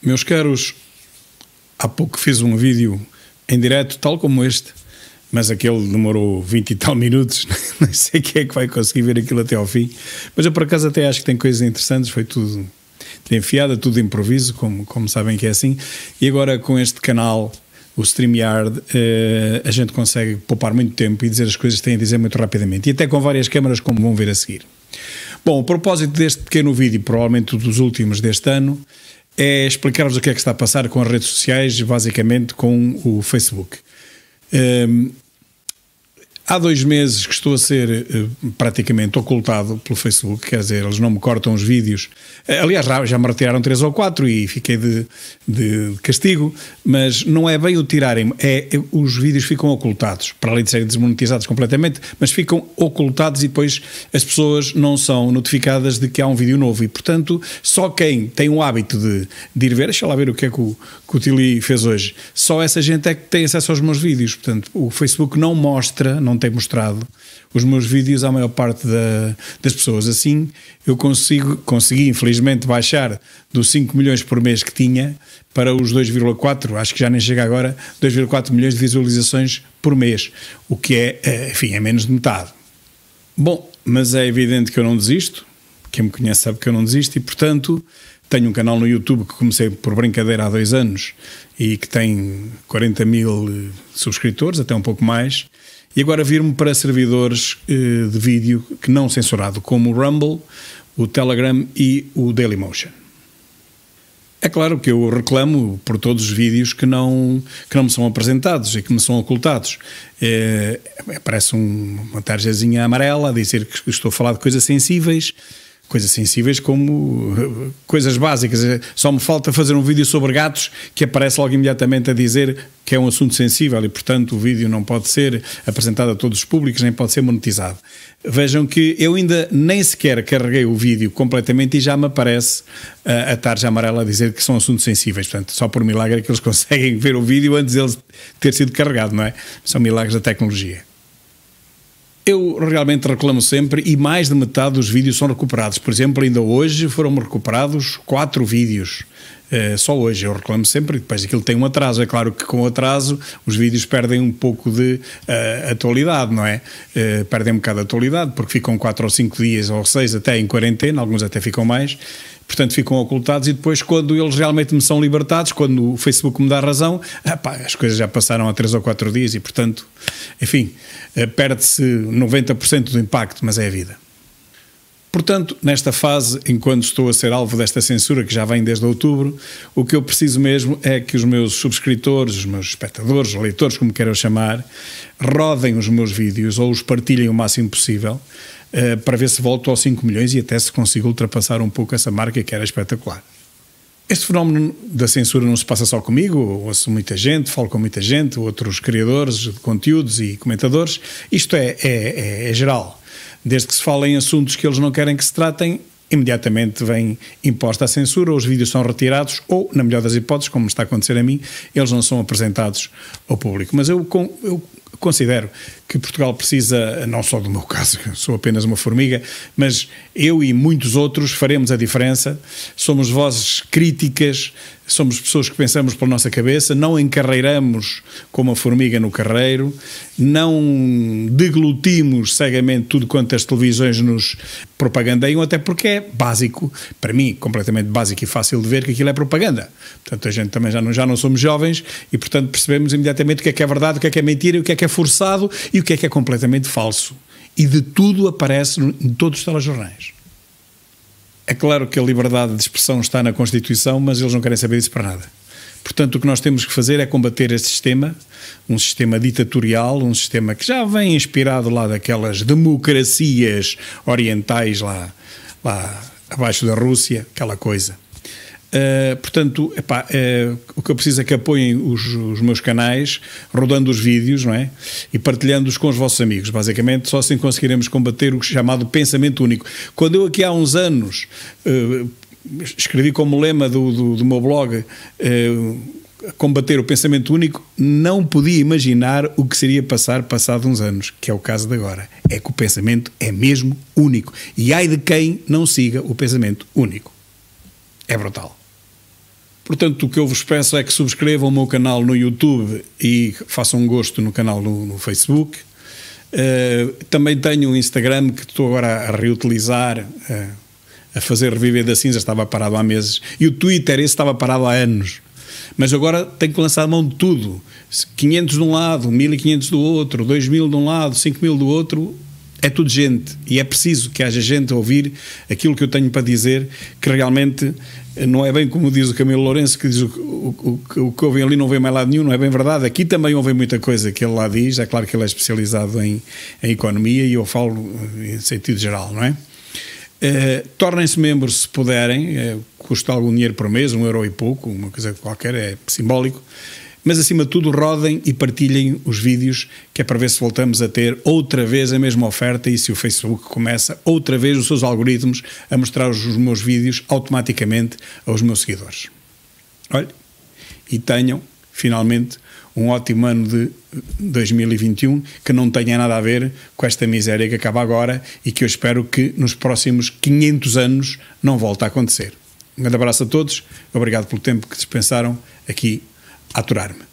Meus caros, há pouco fiz um vídeo em direto, tal como este, mas aquele demorou 20 e tal minutos, não sei quem é que vai conseguir ver aquilo até ao fim. Mas eu, por acaso, até acho que tem coisas interessantes, foi tudo enfiada, tudo de improviso, como, como sabem que é assim. E agora, com este canal, o StreamYard, eh, a gente consegue poupar muito tempo e dizer as coisas que têm a dizer muito rapidamente, e até com várias câmaras, como vão ver a seguir. Bom, o propósito deste pequeno vídeo, provavelmente dos últimos deste ano, é explicar-vos o que é que está a passar com as redes sociais, basicamente com o Facebook. Um, ehm, Há dois meses que estou a ser eh, praticamente ocultado pelo Facebook, quer dizer, eles não me cortam os vídeos. Eh, aliás, já me retiraram três ou quatro e fiquei de, de castigo, mas não é bem o tirarem, é, é os vídeos ficam ocultados, para além de serem desmonetizados completamente, mas ficam ocultados e depois as pessoas não são notificadas de que há um vídeo novo e, portanto, só quem tem o hábito de, de ir ver, deixa lá ver o que é que o, que o Tili fez hoje, só essa gente é que tem acesso aos meus vídeos, portanto, o Facebook não mostra, não não tem mostrado os meus vídeos à maior parte da, das pessoas. Assim, eu consigo, consegui, infelizmente, baixar dos 5 milhões por mês que tinha para os 2,4, acho que já nem chega agora, 2,4 milhões de visualizações por mês, o que é, eh, enfim, é menos de metade. Bom, mas é evidente que eu não desisto, quem me conhece sabe que eu não desisto e, portanto, tenho um canal no YouTube que comecei por brincadeira há dois anos e que tem 40 mil eh, subscritores, até um pouco mais, e agora vir-me para servidores eh, de vídeo que não censurado, como o Rumble, o Telegram e o Dailymotion. É claro que eu reclamo por todos os vídeos que não, que não me são apresentados e que me são ocultados. É, aparece é, um, uma tarjazinha amarela a dizer que estou a falar de coisas sensíveis coisas sensíveis como eh, coisas básicas. Eh, só me falta fazer um vídeo sobre gatos que aparece logo imediatamente a dizer que é um assunto sensível e, portanto, o vídeo não pode ser apresentado a todos os públicos, nem pode ser monetizado. Vejam que eu ainda nem sequer carreguei o vídeo completamente e já me aparece a, eh, a tarja amarela a dizer que são assuntos sensíveis. Portanto, só por milagre é que eles conseguem ver o vídeo antes de ele ter sido carregado, não é? São milagres da tecnologia. Eu realmente reclamo sempre e mais de metade dos vídeos são recuperados. Por exemplo, ainda hoje foram recuperados quatro vídeos. Uh, só hoje eu reclamo sempre, depois aquilo tem um atraso. É claro que com o atraso os vídeos perdem um pouco de uh, atualidade, não é? Uh, perdem um bocado de atualidade, porque ficam quatro ou cinco dias ou seis até em quarentena, alguns até ficam mais portanto ficam ocultados e depois quando eles realmente me são libertados, quando o Facebook me dá razão, ah, as coisas já passaram há 3 ou 4 dias e portanto, enfim, eh, perde-se 90% do impacto, mas é a vida. Portanto, nesta fase, enquanto estou a ser alvo desta censura que já vem desde outubro, o que eu preciso mesmo é que os meus subscritores, os meus espectadores, os leitores, como queiram chamar, rodem os meus vídeos ou os partilhem o máximo possível uh, para ver se volto aos 5 milhões e até se consigo ultrapassar um pouco essa marca que era espetacular. Este fenómeno da censura não se passa só comigo, ouço muita gente, falo com muita gente, outros criadores de conteúdos e comentadores. Isto é, é, é, é geral. Desde que se fala em assuntos que eles não querem que se tratem, imediatamente vem imposta a censura, ou os vídeos são retirados, ou, na melhor das hipóteses, como está a acontecer a mim, eles não são apresentados ao público. Mas eu, eu considero que Portugal precisa, não só do meu caso, que sou apenas uma formiga, mas eu e muitos outros faremos a diferença. Somos vozes críticas somos pessoas que pensamos pela nossa cabeça, não encarreiramos como a formiga no carreiro, não deglutimos cegamente tudo quanto as televisões nos propagandeiam, até porque é básico, para mim, completamente básico e fácil de ver que aquilo é propaganda. Portanto, a gente também já não, já não somos jovens e, portanto, percebemos imediatamente o que é que é verdade, o que é que é mentira, o que é que é forçado e o que é que é completamente falso. E de tudo aparece em todos os telejornais. É claro que a liberdade de expressão está na Constituição, mas eles não querem saber disso para nada. Portanto, o que nós temos que fazer é combater esse sistema, um sistema ditatorial, um sistema que já vem inspirado lá daquelas democracias orientais lá, lá abaixo da Rússia, aquela coisa. Uh, portanto, epá, uh, o que eu preciso é que apoiem os, os, meus canais, rodando os vídeos, não é? E partilhando-os com os vossos amigos. Basicamente, só assim conseguiremos combater o chamado pensamento único. Quando eu aqui há uns anos uh, escrevi como lema do, do, do meu blog combater o pensamento único, não podia imaginar o que seria passar passado uns anos, que é o caso de agora. É que o pensamento é mesmo único. E ai de quem não siga o pensamento único. É brutal. Portanto, o que eu vos peço é que subscrevam o meu canal no YouTube e façam um gosto no canal no, no Facebook. Uh, também tenho um Instagram que estou agora a reutilizar, uh, a fazer reviver da cinza, estava parado há meses. E o Twitter, esse estava parado há anos. Mas agora tenho que lançar mão de tudo. 500 de um lado, 1500 do outro, 2000 de um lado, 5000 do outro, é tudo gente e é preciso que haja gente a ouvir aquilo que eu tenho para dizer, que realmente eh, não é bem como diz o Camilo Lourenço, que diz o, o, o, o que ouvem ali não vem mais lado nenhum, não é bem verdade. Aqui também ouvem muita coisa que ele lá diz, é claro que ele é especializado em, em economia e eu falo eh, em sentido geral, não é? Uh, Tornem-se membros se puderem, uh, custa algum dinheiro por mês, um euro e pouco, uma coisa qualquer, é simbólico mas acima de tudo rodem e partilhem os vídeos, que é para ver se voltamos a ter outra vez a mesma oferta e se o Facebook começa outra vez os seus algoritmos a mostrar os meus vídeos automaticamente aos meus seguidores. Olhe, e tenham finalmente um ótimo ano de 2021 eh, que não tenha nada a ver com esta miséria que acaba agora e que eu espero que nos próximos 500 anos não volte a acontecer. Um grande abraço a todos, obrigado pelo tempo que dispensaram aqui aturar-me.